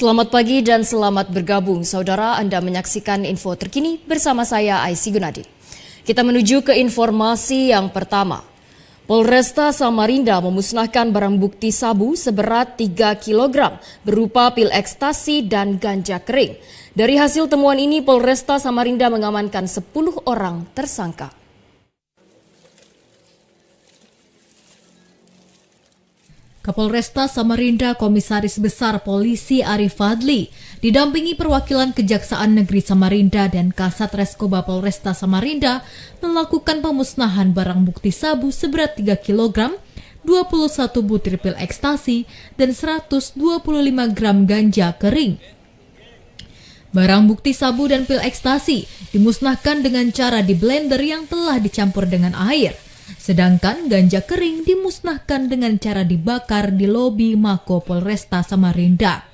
Selamat pagi dan selamat bergabung. Saudara, Anda menyaksikan info terkini bersama saya Aisy Gunadi. Kita menuju ke informasi yang pertama. Polresta Samarinda memusnahkan barang bukti sabu seberat 3 kg berupa pil ekstasi dan ganja kering. Dari hasil temuan ini, Polresta Samarinda mengamankan 10 orang tersangka. Kapolresta Samarinda Komisaris Besar Polisi Arif Fadli didampingi perwakilan Kejaksaan Negeri Samarinda dan Kasat Reskoba Polresta Samarinda melakukan pemusnahan barang bukti sabu seberat 3 kg, 21 butir pil ekstasi, dan 125 gram ganja kering. Barang bukti sabu dan pil ekstasi dimusnahkan dengan cara di blender yang telah dicampur dengan air – Sedangkan ganja kering dimusnahkan dengan cara dibakar di lobi Mako Polresta Samarinda.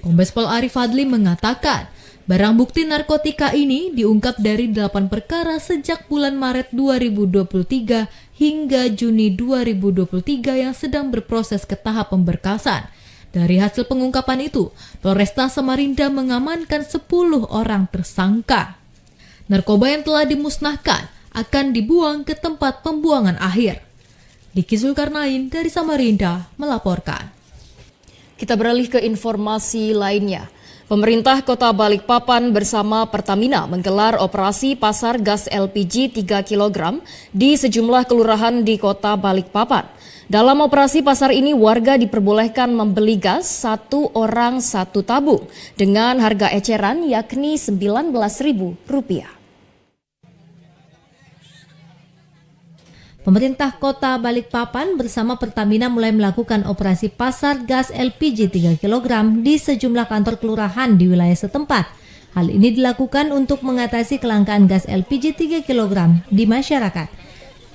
Kombes Pol Arif Fadli mengatakan, Barang bukti narkotika ini diungkap dari 8 perkara sejak bulan Maret 2023 hingga Juni 2023 yang sedang berproses ke tahap pemberkasan. Dari hasil pengungkapan itu, Polresta Samarinda mengamankan 10 orang tersangka. Narkoba yang telah dimusnahkan akan dibuang ke tempat pembuangan akhir. Diki Zulkarnain dari Samarinda melaporkan. Kita beralih ke informasi lainnya. Pemerintah Kota Balikpapan bersama Pertamina menggelar operasi pasar gas LPG 3 kg di sejumlah kelurahan di Kota Balikpapan. Dalam operasi pasar ini warga diperbolehkan membeli gas satu orang satu tabung dengan harga eceran yakni Rp19.000. Pemerintah Kota Balikpapan bersama Pertamina mulai melakukan operasi pasar gas LPG 3 kg di sejumlah kantor kelurahan di wilayah setempat. Hal ini dilakukan untuk mengatasi kelangkaan gas LPG 3 kg di masyarakat.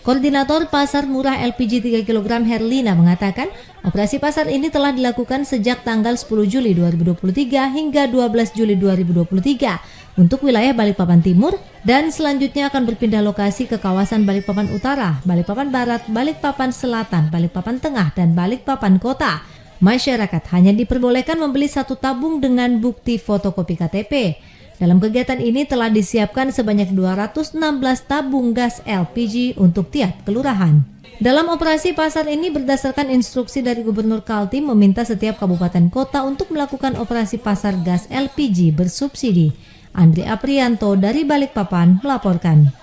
Koordinator Pasar Murah LPG 3 kg Herlina mengatakan, operasi pasar ini telah dilakukan sejak tanggal 10 Juli 2023 hingga 12 Juli 2023 untuk wilayah Balikpapan Timur dan selanjutnya akan berpindah lokasi ke kawasan Balikpapan Utara, Balikpapan Barat, Balikpapan Selatan, Balikpapan Tengah, dan Balikpapan Kota. Masyarakat hanya diperbolehkan membeli satu tabung dengan bukti fotokopi KTP. Dalam kegiatan ini telah disiapkan sebanyak 216 tabung gas LPG untuk tiap kelurahan. Dalam operasi pasar ini berdasarkan instruksi dari Gubernur Kaltim meminta setiap kabupaten kota untuk melakukan operasi pasar gas LPG bersubsidi. Andri Aprianto dari Balikpapan melaporkan.